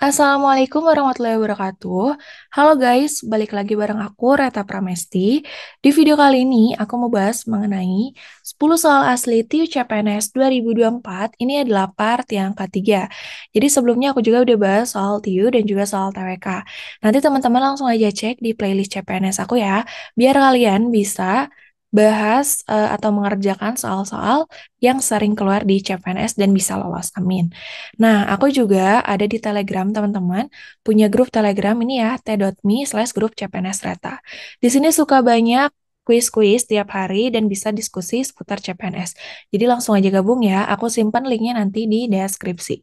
Assalamualaikum warahmatullahi wabarakatuh. Halo guys, balik lagi bareng aku Reta Pramesti. Di video kali ini aku mau bahas mengenai 10 soal asli TU CPNS 2024. Ini adalah part yang ketiga. Jadi sebelumnya aku juga udah bahas soal TU dan juga soal TWK. Nanti teman-teman langsung aja cek di playlist CPNS aku ya, biar kalian bisa bahas uh, atau mengerjakan soal-soal yang sering keluar di CPNS dan bisa lolos. Amin. Nah, aku juga ada di Telegram, teman-teman. Punya grup Telegram ini ya, t.me slash grup CPNS Reta. Di sini suka banyak kuis-kuis tiap hari dan bisa diskusi seputar CPNS. Jadi langsung aja gabung ya, aku simpan linknya nanti di deskripsi.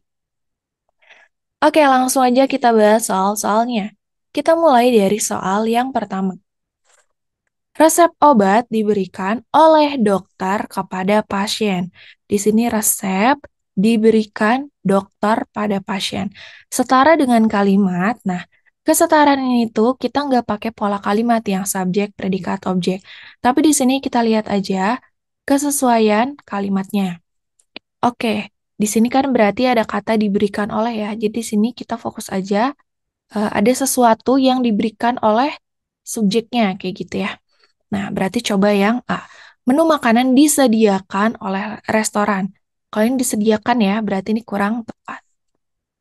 Oke, langsung aja kita bahas soal-soalnya. Kita mulai dari soal yang pertama. Resep obat diberikan oleh dokter kepada pasien. Di sini resep diberikan dokter pada pasien. Setara dengan kalimat, nah Kesetaraan ini tuh kita nggak pakai pola kalimat yang subjek, predikat, objek. Tapi di sini kita lihat aja kesesuaian kalimatnya. Oke, di sini kan berarti ada kata diberikan oleh ya. Jadi di sini kita fokus aja eh, ada sesuatu yang diberikan oleh subjeknya kayak gitu ya. Nah, berarti coba yang A. Menu makanan disediakan oleh restoran. Kalau ini disediakan ya, berarti ini kurang tepat.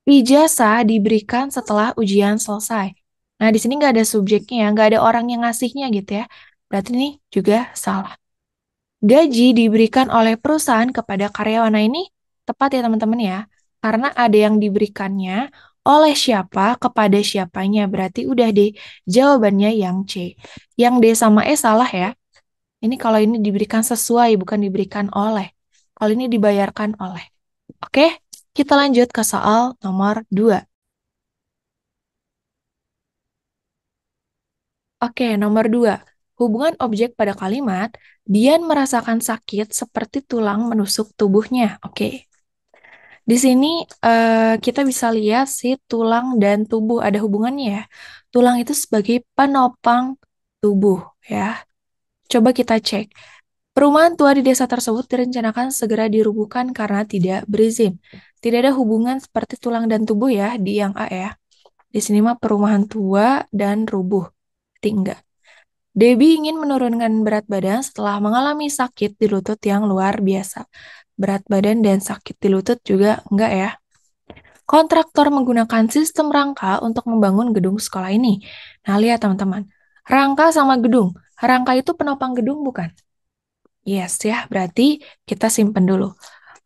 Ijazah diberikan setelah ujian selesai. Nah, di sini nggak ada subjeknya, nggak ada orang yang ngasihnya gitu ya. Berarti ini juga salah. Gaji diberikan oleh perusahaan kepada karyawan. Nah, ini tepat ya teman-teman ya. Karena ada yang diberikannya, oleh siapa kepada siapanya. Berarti udah deh jawabannya yang C. Yang D sama E salah ya. Ini kalau ini diberikan sesuai bukan diberikan oleh. Kalau ini dibayarkan oleh. Oke, kita lanjut ke soal nomor 2. Oke, nomor 2 hubungan objek pada kalimat, Dian merasakan sakit seperti tulang menusuk tubuhnya. Oke. Di sini uh, kita bisa lihat si tulang dan tubuh ada hubungannya ya. Tulang itu sebagai penopang tubuh ya. Coba kita cek. Perumahan tua di desa tersebut direncanakan segera dirubuhkan karena tidak berizin. Tidak ada hubungan seperti tulang dan tubuh ya di yang A ya. Di sini mah perumahan tua dan rubuh. Tinggal. Debbie ingin menurunkan berat badan setelah mengalami sakit di lutut yang luar biasa berat badan dan sakit di lutut juga enggak ya? Kontraktor menggunakan sistem rangka untuk membangun gedung sekolah ini. Nah, lihat teman-teman. Rangka sama gedung. Rangka itu penopang gedung bukan? Yes ya, berarti kita simpen dulu.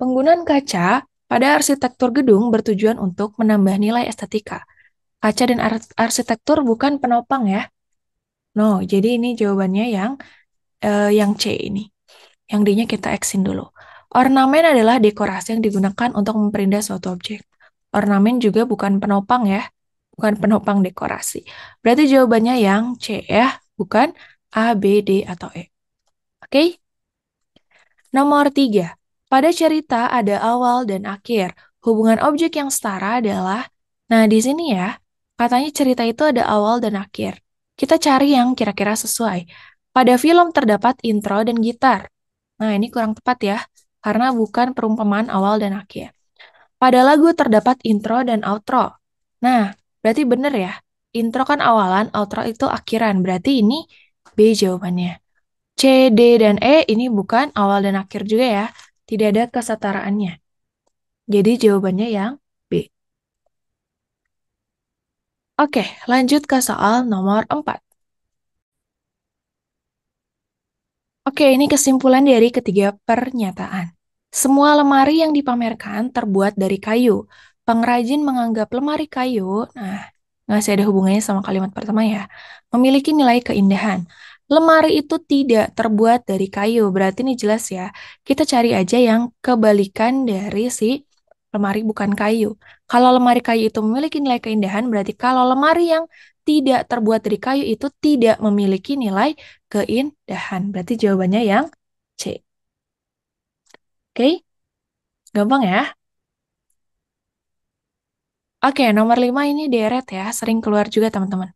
Penggunaan kaca pada arsitektur gedung bertujuan untuk menambah nilai estetika. Kaca dan ar arsitektur bukan penopang ya. No, jadi ini jawabannya yang uh, yang C ini. Yang D-nya kita eksin dulu. Ornamen adalah dekorasi yang digunakan untuk memperindah suatu objek. Ornamen juga bukan penopang ya, bukan penopang dekorasi. Berarti jawabannya yang C ya, bukan A, B, D, atau E. Oke? Nomor tiga, pada cerita ada awal dan akhir. Hubungan objek yang setara adalah, nah di sini ya, katanya cerita itu ada awal dan akhir. Kita cari yang kira-kira sesuai. Pada film terdapat intro dan gitar. Nah, ini kurang tepat ya karena bukan perumpamaan awal dan akhir. Pada lagu terdapat intro dan outro. Nah, berarti bener ya, intro kan awalan, outro itu akhiran. Berarti ini B jawabannya. C, D, dan E ini bukan awal dan akhir juga ya. Tidak ada kesetaraannya. Jadi jawabannya yang B. Oke, lanjut ke soal nomor 4. Oke, ini kesimpulan dari ketiga pernyataan. Semua lemari yang dipamerkan terbuat dari kayu. Pengrajin menganggap lemari kayu, nah, nggak ada hubungannya sama kalimat pertama ya, memiliki nilai keindahan. Lemari itu tidak terbuat dari kayu, berarti ini jelas ya. Kita cari aja yang kebalikan dari si lemari bukan kayu. Kalau lemari kayu itu memiliki nilai keindahan, berarti kalau lemari yang tidak terbuat dari kayu itu tidak memiliki nilai keindahan. Berarti jawabannya yang C. Oke, okay? gampang ya. Oke, okay, nomor 5 ini deret ya, sering keluar juga teman-teman.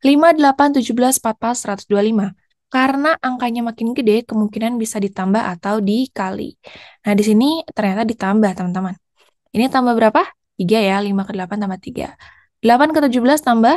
5, 8, 17, 44, 125. Karena angkanya makin gede, kemungkinan bisa ditambah atau dikali. Nah, di sini ternyata ditambah, teman-teman. Ini tambah berapa? 3 ya, 5 ke 8 tambah 3. 8 ke 17 tambah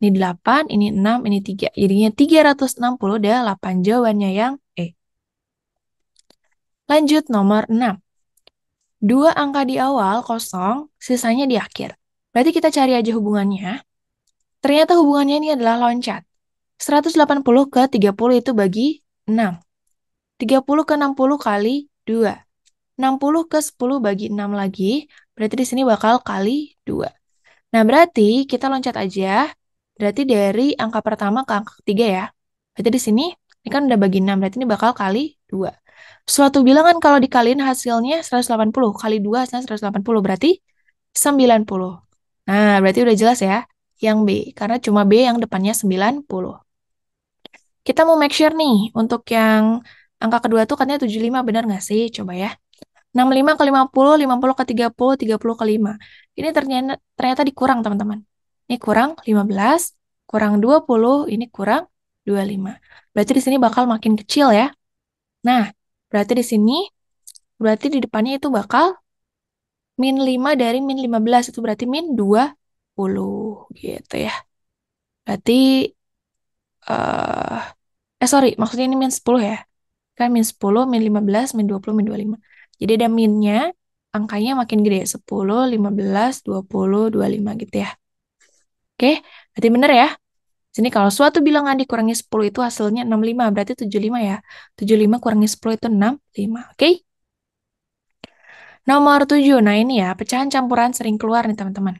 ini 8, ini 6, ini 3. Jadinya 360 dan 8 jawabannya yang E. Lanjut nomor 6. Dua angka di awal kosong, sisanya di akhir. Berarti kita cari aja hubungannya. Ternyata hubungannya ini adalah loncat. 180 ke 30 itu bagi 6. 30 ke 60 kali 2. 60 ke 10 bagi 6 lagi, berarti di sini bakal kali 2. Nah, berarti kita loncat aja Berarti dari angka pertama ke angka ketiga ya. Berarti di sini, ini kan udah bagi 6, berarti ini bakal kali 2. Suatu bilangan kalau dikaliin hasilnya 180, kali 2 hasilnya 180, berarti 90. Nah, berarti udah jelas ya, yang B. Karena cuma B yang depannya 90. Kita mau make sure nih, untuk yang angka kedua tuh katanya 75, benar nggak sih? Coba ya. 65 ke 50, 50 ke 30, 30 ke 5. Ini ternyata, ternyata dikurang, teman-teman ini kurang 15, kurang 20, ini kurang 25. Berarti di sini bakal makin kecil ya. Nah, berarti di sini, berarti di depannya itu bakal min 5 dari min 15, itu berarti min 20 gitu ya. Berarti, uh, eh sorry, maksudnya ini min 10 ya. Kan min 10, min 15, min 20, min 25. Jadi ada minnya, angkanya makin gede, 10, 15, 20, 25 gitu ya. Oke, okay? berarti benar ya. Sini kalau suatu bilangan dikurangi 10 itu hasilnya 65, berarti 75 ya. 75 kurangi 10 itu 65, oke? Okay? Nomor 7, nah ini ya, pecahan campuran sering keluar nih teman-teman.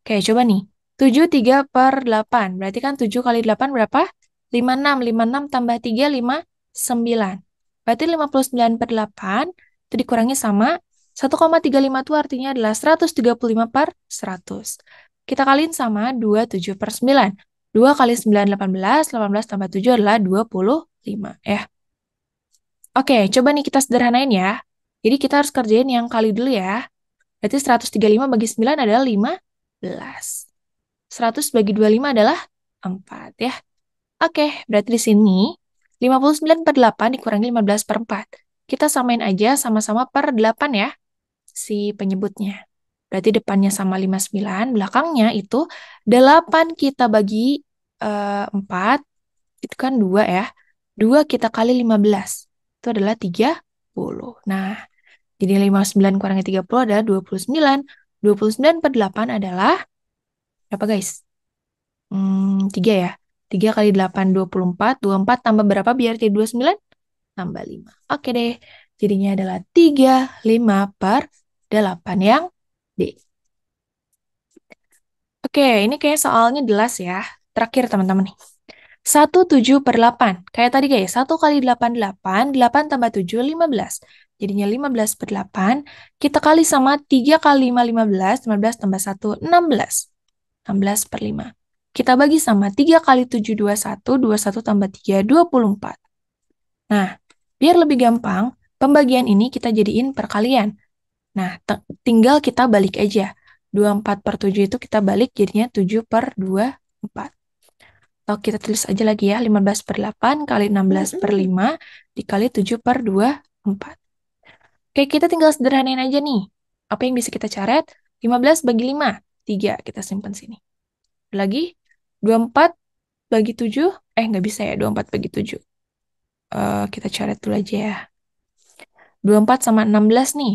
Oke, okay, coba nih. 7, 3 per 8, berarti kan 7 kali 8 berapa? 56, 56 tambah 3, 59. Berarti 59 per 8 itu dikurangi sama 1,35 itu artinya adalah 135 per 100 kita kaliin sama 2 7 per 9. 2 kali 9, 18. 18 tambah 7 adalah 25 ya. Oke, coba nih kita sederhanain ya. Jadi kita harus kerjain yang kali dulu ya. Berarti 135 bagi 9 adalah 15. 100 bagi 25 adalah 4 ya. Oke, berarti di sini 59 per 8 dikurangi 15 per 4. Kita samain aja sama-sama per 8 ya si penyebutnya. Berarti depannya sama 59, belakangnya itu 8 kita bagi uh, eh, 4, itu kan 2 ya. 2 kita kali 15, itu adalah 30. Nah, jadi 59 kurangnya 30 adalah 29. 29 per 8 adalah berapa guys? Hmm, 3 ya. 3 kali 8, 24. 24 tambah berapa biar jadi 29? Tambah 5. Oke deh. Jadinya adalah 35 per 8 yang D. Oke, ini kayak soalnya jelas ya. Terakhir teman-teman nih. 1, 7 per 8. Kayak tadi guys, 1 kali 8, 8. 8 tambah 7, 15. Jadinya 15 per 8. Kita kali sama 3 kali 5, 15. 15 tambah 1, 16. 16 per 5. Kita bagi sama 3 kali 7, 21. 21 tambah 3, 24. Nah, biar lebih gampang, pembagian ini kita jadiin perkalian. Nah, tinggal kita balik aja. 24 per 7 itu kita balik jadinya 7 per 2, 4. Atau kita tulis aja lagi ya, 15 per 8 kali 16 per 5 dikali 7 per 2, 4. Oke, kita tinggal sederhanain aja nih. Apa yang bisa kita caret? 15 bagi 5, 3 kita simpan sini. Lagi, 24 bagi 7, eh nggak bisa ya, 24 bagi 7. Uh, eh, kita caret dulu aja ya. 24 sama 16 nih,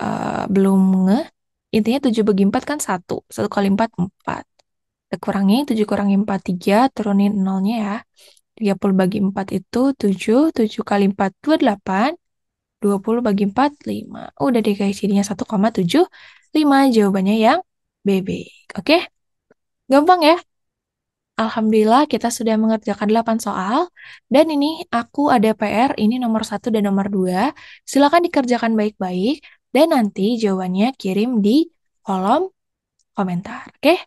Eh, belum nge, intinya 7 bagi 4 kan 1. 1 kali 4, 4. Kita kurangi 7 kurangi 4, 3. Turunin nolnya ya. 30 bagi 4 itu 7. 7 kali 4, 28. 20 bagi 4, 5. Udah deh guys, jadinya 1,75. Jawabannya yang BB. Oke? okay? Gampang ya? Alhamdulillah kita sudah mengerjakan 8 soal dan ini aku ada PR ini nomor 1 dan nomor 2. silahkan dikerjakan baik-baik. Dan nanti jawabannya kirim di kolom komentar. Oke? Okay?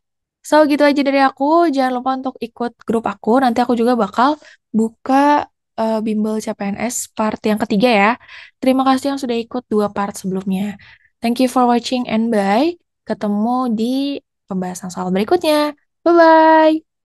So, gitu aja dari aku. Jangan lupa untuk ikut grup aku. Nanti aku juga bakal buka uh, bimbel CPNS part yang ketiga ya. Terima kasih yang sudah ikut dua part sebelumnya. Thank you for watching and bye. Ketemu di pembahasan soal berikutnya. Bye-bye.